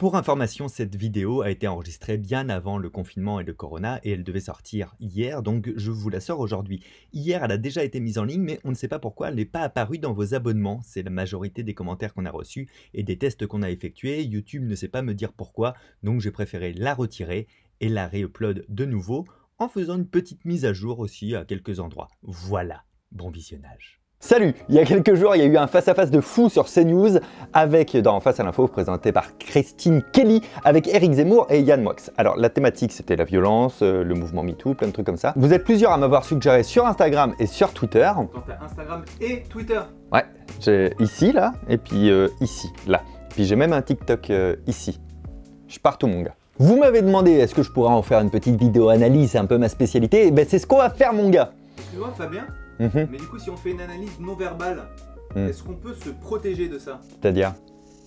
Pour information, cette vidéo a été enregistrée bien avant le confinement et le corona et elle devait sortir hier, donc je vous la sors aujourd'hui. Hier, elle a déjà été mise en ligne, mais on ne sait pas pourquoi elle n'est pas apparue dans vos abonnements. C'est la majorité des commentaires qu'on a reçus et des tests qu'on a effectués. YouTube ne sait pas me dire pourquoi, donc j'ai préféré la retirer et la réupload de nouveau en faisant une petite mise à jour aussi à quelques endroits. Voilà, bon visionnage. Salut Il y a quelques jours, il y a eu un face-à-face de fou sur CNews avec, dans Face à l'info, présenté par Christine Kelly, avec Eric Zemmour et Yann Mox. Alors, la thématique, c'était la violence, euh, le mouvement MeToo, plein de trucs comme ça. Vous êtes plusieurs à m'avoir suggéré sur Instagram et sur Twitter. Quand Instagram et Twitter Ouais, j'ai ici, là, et puis euh, ici, là. Puis j'ai même un TikTok euh, ici. Je pars tout mon gars. Vous m'avez demandé, est-ce que je pourrais en faire une petite vidéo analyse, un peu ma spécialité eh ben c'est ce qu'on va faire mon gars Tu vois Fabien Mhm. Mais du coup, si on fait une analyse non verbale, mhm. est-ce qu'on peut se protéger de ça C'est-à-dire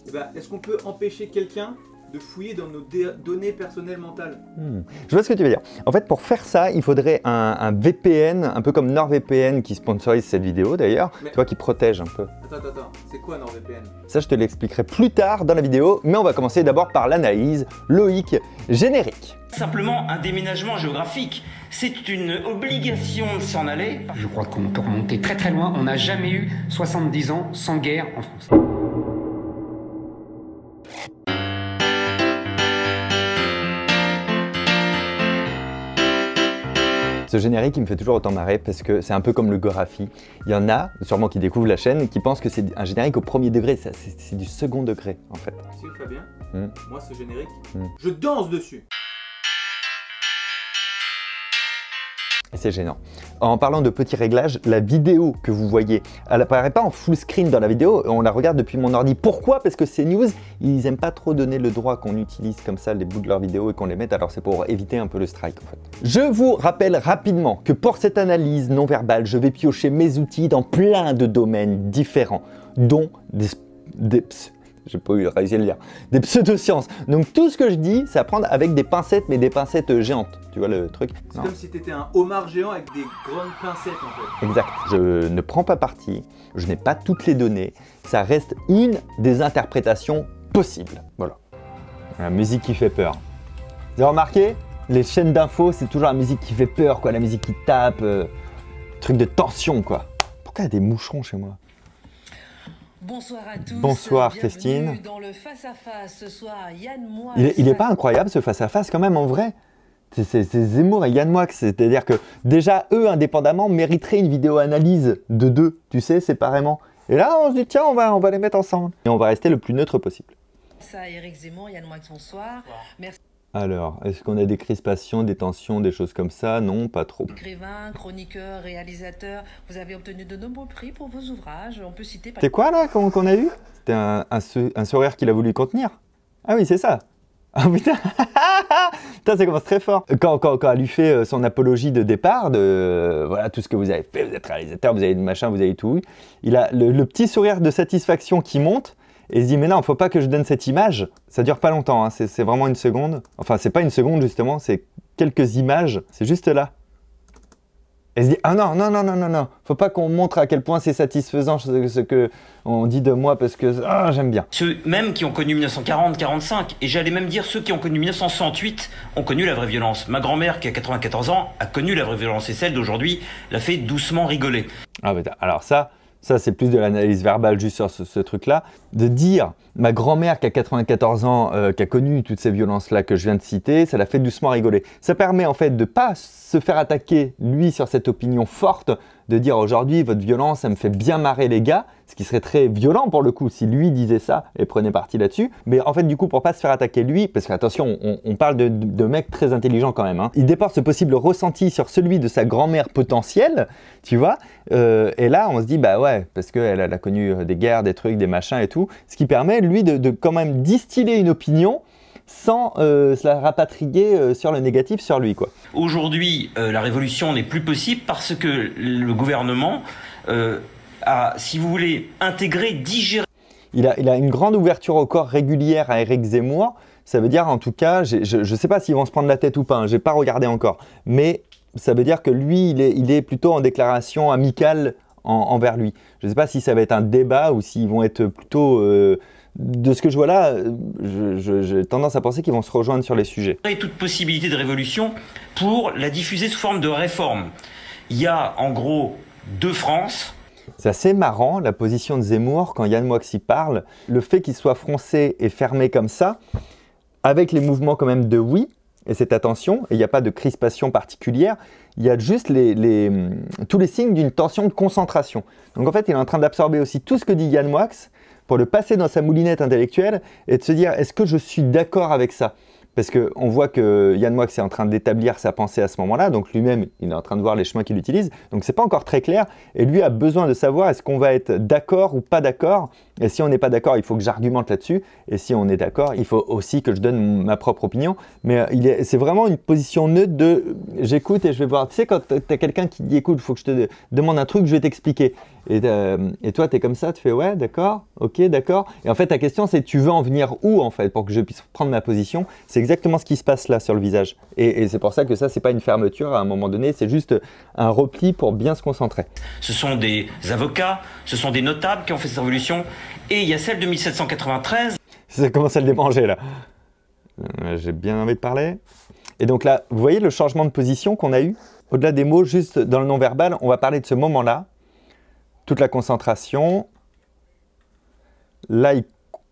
eh ben, Est-ce qu'on peut empêcher quelqu'un de fouiller dans nos données personnelles mentales. Hmm. Je vois ce que tu veux dire. En fait, pour faire ça, il faudrait un, VPN, un peu comme NordVPN qui sponsorise cette vidéo d'ailleurs, tu vois, qui protège un peu. Attends, attends, c'est quoi NordVPN Ça, je te l'expliquerai plus tard dans la vidéo, mais on va commencer d'abord par l'analyse loïque générique. Simplement un déménagement géographique. C'est une obligation de s'en aller. Je crois qu'on peut remonter très très loin. On n'a jamais eu 70 ans sans guerre en France. Ce générique, il me fait toujours autant marrer parce que c'est un peu comme le Gorafi. Il y en a, sûrement qui découvrent la chaîne, qui pensent que c'est un générique au premier degré. C'est du second degré, en fait. Tu sais, Fabien, hmm. moi, ce générique, hmm. je danse dessus. c'est gênant. En parlant de petits réglages, la vidéo que vous voyez, elle apparaît pas en full screen dans la vidéo, on la regarde depuis mon ordi. Pourquoi Parce que News. ils n'aiment pas trop donner le droit qu'on utilise comme ça les bouts de leurs vidéos et qu'on les mette, alors c'est pour éviter un peu le strike en fait. Je vous rappelle rapidement que pour cette analyse non verbale, je vais piocher mes outils dans plein de domaines différents, dont des, des j'ai pas eu réussi le lire. des pseudosciences. Donc tout ce que je dis, c'est à prendre avec des pincettes, mais des pincettes euh, géantes. Tu vois le truc C'est comme si t'étais un homard géant avec des grandes pincettes en fait. Exact. Je ne prends pas parti, je n'ai pas toutes les données, ça reste une des interprétations possibles. Voilà. La musique qui fait peur. Vous avez remarqué Les chaînes d'infos, c'est toujours la musique qui fait peur, quoi, la musique qui tape, euh, truc de tension, quoi. Pourquoi il y a des mouchons chez moi Bonsoir à tous. Bonsoir Bienvenue Christine. Dans le face à face ce soir, Yann Moix. Il n'est pas incroyable ce face à face quand même en vrai. C'est Zemmour et Yann Moix, c'est-à-dire que déjà eux indépendamment mériteraient une vidéo analyse de deux, tu sais, séparément. Et là on se dit tiens on va on va les mettre ensemble et on va rester le plus neutre possible. Ça Eric Zemmour, Yann Moix, bonsoir. Merci. Alors, est-ce qu'on a des crispations, des tensions, des choses comme ça Non, pas trop. Écrivain, chroniqueur, réalisateur, vous avez obtenu de nombreux prix pour vos ouvrages. On peut citer. C'est quoi là qu'on a eu C'était un, sourire qu'il a voulu contenir Ah oui, c'est ça ah putain Putain, ça commence très fort. Quand, quand, quand, elle lui fait euh, son apologie de départ, de euh, voilà tout ce que vous avez fait, vous êtes réalisateur, vous avez du machin, vous avez tout, il a le, petit sourire de satisfaction qui monte et se dit mais non, faut pas que je donne cette image. Ça dure pas longtemps, hein. c'est vraiment une seconde. Enfin, c'est pas une seconde justement, c'est quelques images, c'est juste là. Elle se dit ah non non non non non non, faut pas qu'on montre à quel point c'est satisfaisant ce, que on dit de moi parce que ah, j'aime bien. Ceux même qui ont connu 1940, 45 et j'allais même dire ceux qui ont connu 1968 ont connu la vraie violence. Ma grand-mère qui a 94 ans a connu la vraie violence et celle d'aujourd'hui l'a fait doucement rigoler. Ah bah, alors ça ça c'est plus de l'analyse verbale juste sur ce, ce truc-là, de dire ma grand-mère qui a 94 ans, euh, qui a connu toutes ces violences-là que je viens de citer, ça l'a fait doucement rigoler. Ça permet en fait de ne pas se faire attaquer, lui, sur cette opinion forte, de dire aujourd'hui, votre violence, ça me fait bien marrer les gars, ce qui serait très violent pour le coup si lui disait ça et prenait parti là-dessus. Mais en fait, du coup, pour pas se faire attaquer lui, parce qu'attention, attention, on, parle de, mecs très intelligents quand même, hein. il déporte ce possible ressenti sur celui de sa grand-mère potentielle, tu vois, euh, et là, on se dit, bah ouais, parce qu'elle elle a connu euh, des guerres, des trucs, des machins et tout, ce qui permet lui, de, quand même distiller une opinion sans euh, se la rapatrier euh, sur le négatif sur lui. quoi. Aujourd'hui, euh, la révolution n'est plus possible parce que le gouvernement a, si vous voulez, intégré, digéré. Il a, il a une grande ouverture au corps régulière à Eric Zemmour. Ça veut dire, en tout cas, je ne sais pas s'ils vont se prendre la tête ou pas, hein, j'ai pas regardé encore. Mais ça veut dire que lui, il est, il est plutôt en déclaration amicale en, envers lui. Je ne sais pas si ça va être un débat ou s'ils vont être plutôt de ce que je vois là, euh, j'ai tendance à penser qu'ils vont se rejoindre sur les sujets. toute possibilité de révolution pour la diffuser sous forme de réforme. Il y a en gros deux France. C'est assez marrant la position de Zemmour quand Yann Moix y parle. Le fait qu'il soit froncé et fermé comme ça, avec les mouvements quand même de oui, et cette attention, et il n'y a pas de crispation particulière, il y a juste les, tous les signes d'une tension de concentration. Donc en fait, il est en train d'absorber aussi tout ce que dit Yann Moix, le passer dans sa moulinette intellectuelle et de se dire est-ce que je suis d'accord avec ça parce qu'on voit que Yann Moix est en train d'établir sa pensée à ce moment-là, donc lui-même, il est en train de voir les chemins qu'il utilise, donc c'est pas encore très clair, et lui a besoin de savoir est-ce qu'on va être d'accord ou pas d'accord et si on n'est pas d'accord, il faut que j'argumente là-dessus. Et si on est d'accord, il faut aussi que je donne ma propre opinion. Mais euh, c'est vraiment une position neutre de euh, j'écoute et je vais voir. Tu sais, quand tu as quelqu'un qui dit écoute, il faut que je te demande un truc, je vais t'expliquer. Et, euh, toi, tu es comme ça, tu fais ouais, d'accord, ok, d'accord. Et en fait, ta question, c'est tu veux en venir où en fait pour que je puisse prendre ma position C'est exactement ce qui se passe là sur le visage. Et, c'est pour ça que ça, c'est pas une fermeture à un moment donné, c'est juste un repli pour bien se concentrer. Ce sont des avocats, ce sont des notables qui ont fait cette révolution. Et il y a celle de 1793. Ça commence à le démanger là. Euh, j'ai bien envie de parler. Et donc là, vous voyez le changement de position qu'on a eu Au-delà des mots, juste dans le non-verbal, on va parler de ce moment-là. Toute la concentration. Là, il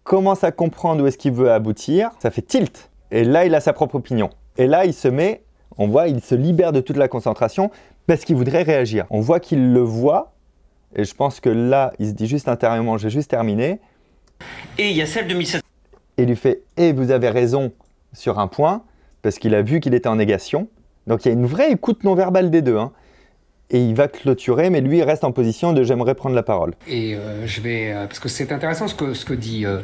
commence à comprendre où est-ce qu'il veut aboutir. Ça fait tilt. Et là, il a sa propre opinion. Et là, il se met, on voit, il se libère de toute la concentration parce qu'il voudrait réagir. On voit qu'il le voit, et je pense que là, il se dit juste intérieurement, j'ai juste terminé. Et il y a celle de 1700. Et lui fait, et eh, vous avez raison sur un point, parce qu'il a vu qu'il était en négation. Donc il y a une vraie écoute non verbale des deux. Hein. Et il va clôturer, mais lui il reste en position de j'aimerais prendre la parole. Et euh, je vais, euh, parce que c'est intéressant ce que, ce que dit. Euh,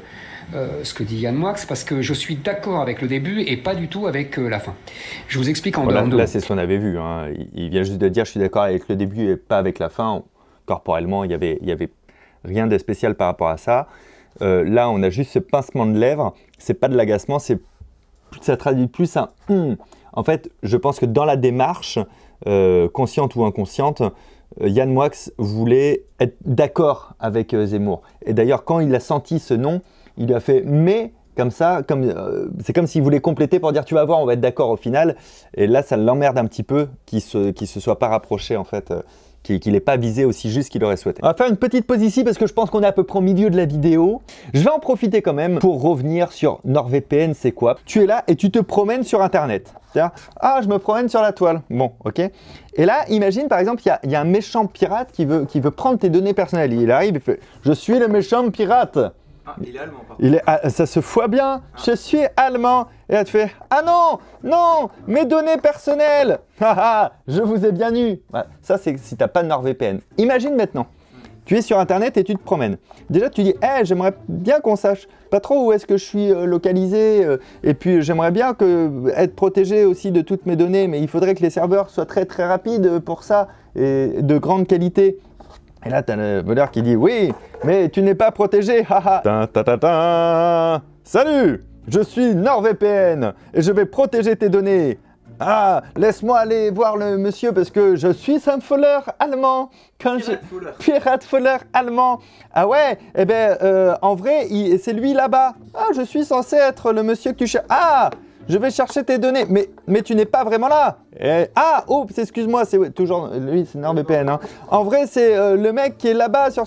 ce que dit Yann Moix parce que je suis d'accord avec le début et pas du tout avec la fin. Je vous explique en, bon, là, c'est ce qu'on avait vu. Hein. il, vient juste de dire je suis d'accord avec le début et pas avec la fin corporellement, il n'y avait, y avait rien de spécial par rapport à ça. Euh, là, on a juste ce pincement de lèvres. n'est pas de l'agacement, c'est ça traduit plus un hmm. En fait, je pense que dans la démarche, euh, consciente ou inconsciente, euh, Yann Moix voulait être d'accord avec Zemmour. Et d'ailleurs, quand il a senti ce nom, il lui a fait mais comme ça, c'est comme s'il voulait compléter pour dire tu vas voir, on va être d'accord au final. Et là, ça l'emmerde un petit peu qu'il ne se, se soit pas rapproché en fait qu'il n'est pas visé aussi juste qu'il aurait souhaité. On va faire une petite pause ici parce que je pense qu'on est à peu près au milieu de la vidéo. Je vais en profiter quand même pour revenir sur NordVPN, c'est quoi Tu es là et tu te promènes sur Internet. Ah, je me promène sur la toile. Bon, ok. Et là, imagine par exemple, il y, a un méchant pirate qui veut, qui veut prendre tes données personnelles. Il arrive, il fait Je suis le méchant pirate. Ah, il est allemand, ah, ça se voit bien. Ah. Je suis allemand. Et là, tu fais Ah non Non Mes données personnelles Haha Je vous ai bien eu Ça, c'est si t'as pas de NordVPN. Imagine maintenant, tu es sur Internet et tu te promènes. Déjà, tu dis Eh, j'aimerais bien qu'on sache pas trop où est-ce que je suis euh, localisé. Euh, et puis, euh, j'aimerais bien être protégé aussi de toutes mes données. Mais il faudrait que les serveurs soient très très rapides pour ça et de grande qualité. Et là, tu as le voleur qui dit Oui, mais tu n'es pas protégé Haha Salut je suis NordVPN et je vais protéger tes données. Ah, laisse-moi aller voir le monsieur parce que je suis un allemand. Quand pirate, je... allemand. Ah ouais, eh ben euh, en vrai, c'est lui là-bas. Ah, je suis censé être le monsieur que tu cherches. Ah, je vais chercher tes données. Mais, tu n'es pas vraiment là. Eh, ah, Oh, excuse-moi, c'est toujours lui, c'est NordVPN. Hein. En vrai, c'est euh, le mec qui est là-bas sur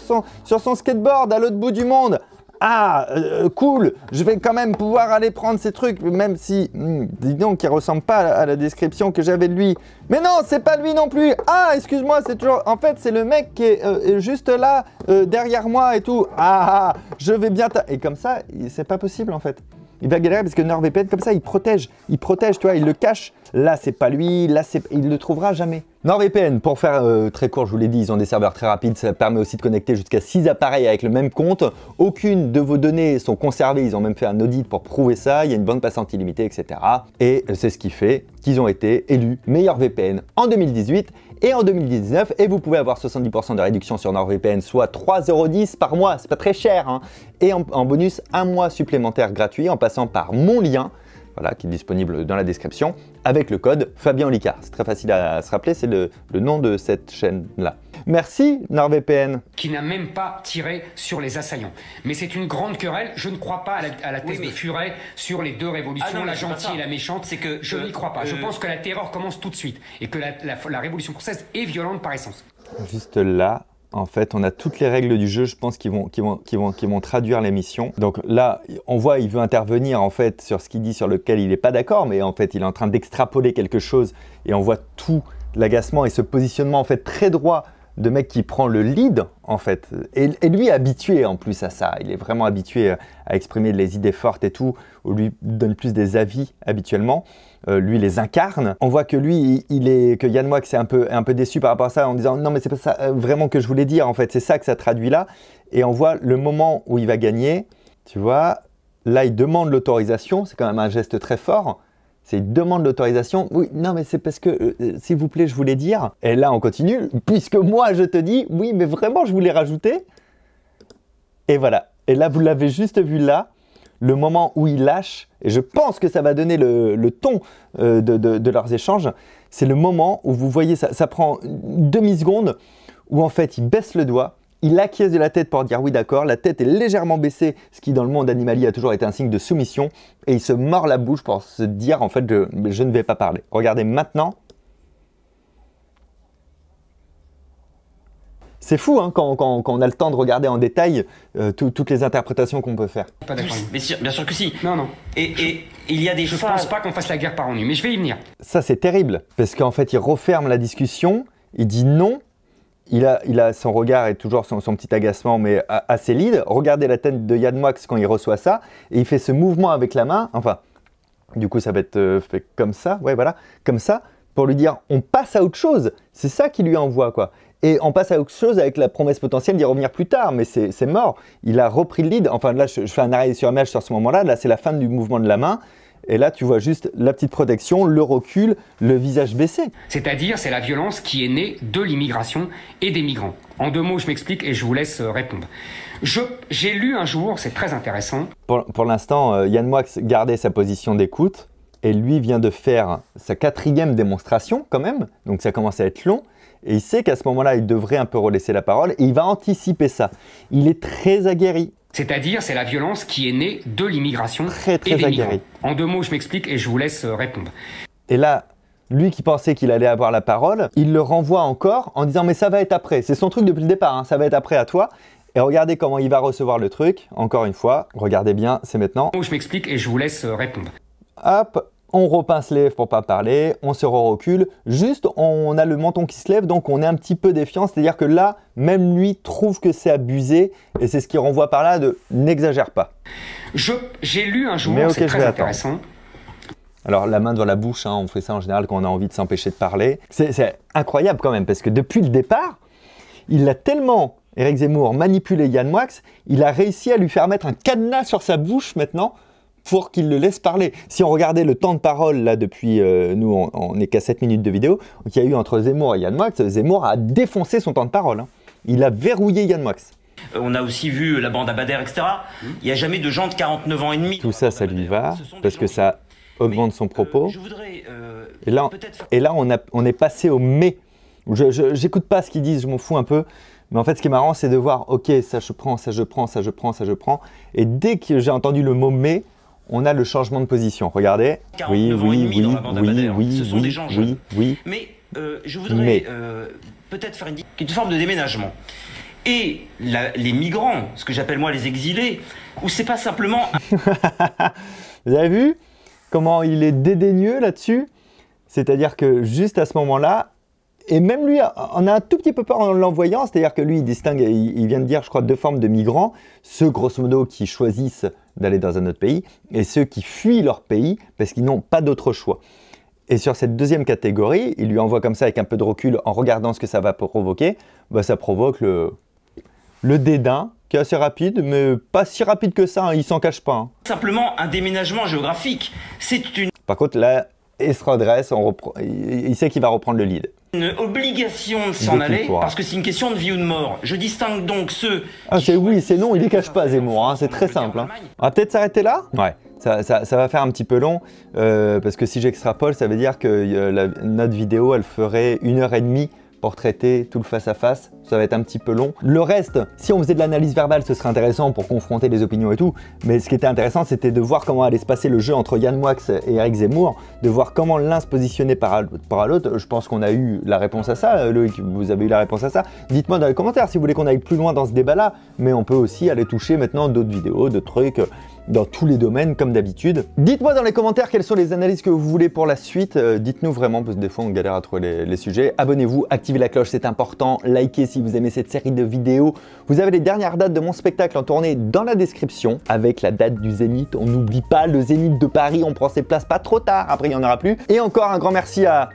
son skateboard à l'autre bout du monde ah, euh, cool, je vais quand même pouvoir aller prendre ces trucs, même si, disons hmm, dis donc, ressemble pas à la description que j'avais de lui. Mais non, c'est pas lui non plus. Ah, excuse-moi, c'est toujours, en fait, c'est le mec qui est euh, juste là, euh, derrière moi et tout. Ah, ah, je vais bien ta... Et comme ça, c'est pas possible en fait il va galérer parce que NordVPN, comme ça, il protège, il protège, tu vois, il le cache. Là, c'est pas lui, là, c'est, il le trouvera jamais. NordVPN, pour faire euh, très court, je vous l'ai dit, ils ont des serveurs très rapides, ça permet aussi de connecter jusqu'à 6 appareils avec le même compte. Aucune de vos données sont conservées, ils ont même fait un audit pour prouver ça, il y a une bande passante illimitée, etc. Et c'est ce qui fait qu'ils ont été élus meilleur VPN en 2018 et en 2019 et vous pouvez avoir 70% de réduction sur NordVPN, soit 3,10€ par mois, c'est pas très cher. Hein. Et en bonus, un mois supplémentaire gratuit en passant par mon lien voilà, qui est disponible dans la description, avec le code Fabien Olicard. C'est très facile à se rappeler, c'est le, le, nom de cette chaîne-là. Merci NordVPN. Qui n'a même pas tiré sur les assaillants. Mais c'est une grande querelle, je ne crois pas à la, la thèse de Furet sur les deux révolutions, ah la gentille et la méchante. C'est que je n'y crois pas. Euh, je pense que la terreur commence tout de suite et que la, la, la Révolution française est violente par essence. Juste là, en fait, on a toutes les règles du jeu, je pense, qui vont, qui vont, traduire l'émission. Donc là, on voit, il veut intervenir en fait sur ce qu'il dit, sur lequel il n'est pas d'accord, mais en fait, il est en train d'extrapoler quelque chose et on voit tout l'agacement et ce positionnement en fait très droit de mec qui prend le lead, en fait. Et, lui habitué en plus à ça. Il est vraiment habitué à exprimer les idées fortes et tout. On lui donne plus des avis habituellement. Euh, lui les incarne. On voit que lui, il est, que Yann Moix est un peu, un peu déçu par rapport à ça en disant non mais c'est pas ça euh, vraiment que je voulais dire en fait. C'est ça que ça traduit là. Et on voit le moment où il va gagner. Tu vois, là il demande l'autorisation. C'est quand même un geste très fort c'est une demande d'autorisation. Oui, non, mais c'est parce que, euh, euh, s'il vous plaît, je voulais dire. Et là, on continue, puisque moi, je te dis, oui, mais vraiment, je voulais rajouter. Et voilà. Et là, vous l'avez juste vu là, le moment où il lâche, et je pense que ça va donner le, ton euh, de, leurs échanges, c'est le moment où vous voyez, ça, ça prend demi-seconde, où en fait, il baisse le doigt, il acquiesce de la tête pour dire oui d'accord, la tête est légèrement baissée, ce qui dans le monde animalier a toujours été un signe de soumission, et il se mord la bouche pour se dire en fait je, ne vais pas parler. Regardez maintenant. C'est fou hein, quand, on a le temps de regarder en détail euh, toutes les interprétations qu'on peut faire. Pas bien sûr que si. Non, non. Et, il y a des Je ne pense pas qu'on fasse la guerre par ennui, mais je vais y venir. Ça, c'est terrible, parce qu'en fait, il referme la discussion, il dit non, il a, son regard et toujours son, petit agacement, mais assez lead. Regardez la tête de Yann Moix quand il reçoit ça, et il fait ce mouvement avec la main, enfin, du coup ça va être euh, fait comme ça, ouais voilà, comme ça, pour lui dire on passe à autre chose. C'est ça qu'il lui envoie quoi. Et on passe à autre chose avec la promesse potentielle d'y revenir plus tard, mais c'est mort. Il a repris le lead. Enfin là, je, fais un arrêt sur image sur ce moment Là, là c'est la fin du mouvement de la main. Et là, tu vois juste la petite protection, le recul, le visage baissé. C'est-à-dire, c'est la violence qui est née de l'immigration et des migrants. En deux mots, je m'explique et je vous laisse euh, répondre. J'ai lu un jour, c'est très intéressant. Pour, l'instant, euh, Yann Moix gardait sa position d'écoute et lui vient de faire sa quatrième démonstration quand même, donc ça commence à être long. Et il sait qu'à ce moment-là, il devrait un peu relaisser la parole et il va anticiper ça. Il est très aguerri. C'est-à-dire, c'est la violence qui est née de l'immigration. Très, très et aguerri. En deux mots, je m'explique et je vous laisse euh, répondre. Et là, lui qui pensait qu'il allait avoir la parole, il le renvoie encore en disant mais ça va être après. C'est son truc depuis le départ, hein. ça va être après à toi. Et regardez comment il va recevoir le truc. Encore une fois, regardez bien, c'est maintenant. Je m'explique et je vous laisse euh, répondre. Hop, on repince les lèvres pour pas parler, on se recule, juste on a le menton qui se lève, donc on est un petit peu défiant, c'est-à-dire que là, même lui trouve que c'est abusé, et c'est ce qui renvoie par là de n'exagère pas. J'ai lu un jour, c'est très intéressant. Alors la main devant la bouche, hein, on fait ça en général quand on a envie de s'empêcher de parler. C'est incroyable quand même, parce que depuis le départ, il a tellement, Eric Zemmour, manipulé Yann Moix, il a réussi à lui faire mettre un cadenas sur sa bouche maintenant, pour qu'il le laisse parler. Si on regardait le temps de parole, là, depuis, euh, nous, on, n'est est qu'à 7 minutes de vidéo, qu'il y a eu entre Zemmour et Yann Moix, Zemmour a défoncé son temps de parole. Hein. Il a verrouillé Yann Moix. Euh, on a aussi vu la bande à Abadère, etc. Il n'y a jamais de gens de 49 ans et demi. Tout ça, ça lui va, parce que ça augmente son euh, propos. et là, et là on, on, est passé au mais. Je n'écoute pas ce qu'ils disent, je m'en fous un peu. Mais en fait, ce qui est marrant, c'est de voir, ok, ça je prends, ça je prends, ça je prends, ça je prends. Et dès que j'ai entendu le mot mais, on a le changement de position. Regardez. Oui, oui, oui, oui, oui, Ce sont oui, oui. Mais euh, je voudrais euh, peut-être faire une, forme de déménagement. Et les migrants, ce que j'appelle moi les exilés, où c'est pas simplement. Vous avez vu comment il est dédaigneux là-dessus C'est-à-dire que juste à ce moment-là, et même lui, on a un tout petit peu peur en l'envoyant, c'est-à-dire que lui, il distingue, il vient de dire, je crois, deux formes de migrants, ceux grosso modo qui choisissent d'aller dans un autre pays, et ceux qui fuient leur pays parce qu'ils n'ont pas d'autre choix. Et sur cette deuxième catégorie, il lui envoie comme ça avec un peu de recul en regardant ce que ça va provoquer, bah ça provoque le, le dédain qui est assez rapide, mais pas si rapide que ça, hein, il s'en cache pas. Hein. Simplement un déménagement géographique, c'est une... Par contre là, il se redresse, il sait qu'il va reprendre le lead une obligation de s'en aller parce que c'est une question de vie ou de mort. Je distingue donc ceux. Ah, c'est oui, c'est non, il les cache pas, Zemmour, hein, c'est très simple. Hein. On va peut-être s'arrêter là Ouais. Ça, va faire un petit peu long, euh, parce que si j'extrapole, ça veut dire que euh, notre vidéo, elle ferait une heure et demie pour traiter tout le face-à-face, ça va être un petit peu long. Le reste, si on faisait de l'analyse verbale, ce serait intéressant pour confronter les opinions et tout, mais ce qui était intéressant, c'était de voir comment allait se passer le jeu entre Yann Moix et Eric Zemmour, de voir comment l'un se positionnait par à l'autre. Je pense qu'on a eu la réponse à ça, euh, Loïc, vous avez eu la réponse à ça. Dites-moi dans les commentaires si vous voulez qu'on aille plus loin dans ce débat-là, mais on peut aussi aller toucher maintenant d'autres vidéos, de trucs, dans tous les domaines comme d'habitude. Dites-moi dans les commentaires quelles sont les analyses que vous voulez pour la suite. Euh, dites-nous vraiment parce que des fois on galère à trouver les, les sujets. Abonnez-vous, activez la cloche, c'est important. Likez si vous aimez cette série de vidéos. Vous avez les dernières dates de mon spectacle en tournée dans la description avec la date du Zénith. On n'oublie pas le Zénith de Paris, on prend ses places pas trop tard, après il n'y en aura plus. Et encore un grand merci à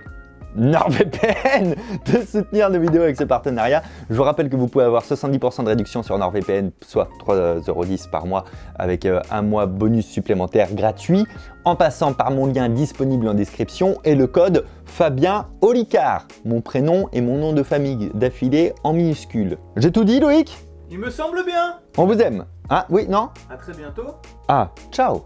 NordVPN de soutenir nos vidéos avec ce partenariat. Je vous rappelle que vous pouvez avoir 70% de réduction sur NordVPN, soit 3,10€ par mois avec euh, un mois bonus supplémentaire gratuit en passant par mon lien disponible en description et le code Fabien Olicard, mon prénom et mon nom de famille d'affilée en minuscules. J'ai tout dit Loïc Il me semble bien On vous aime Ah Oui, non À très bientôt Ah, ciao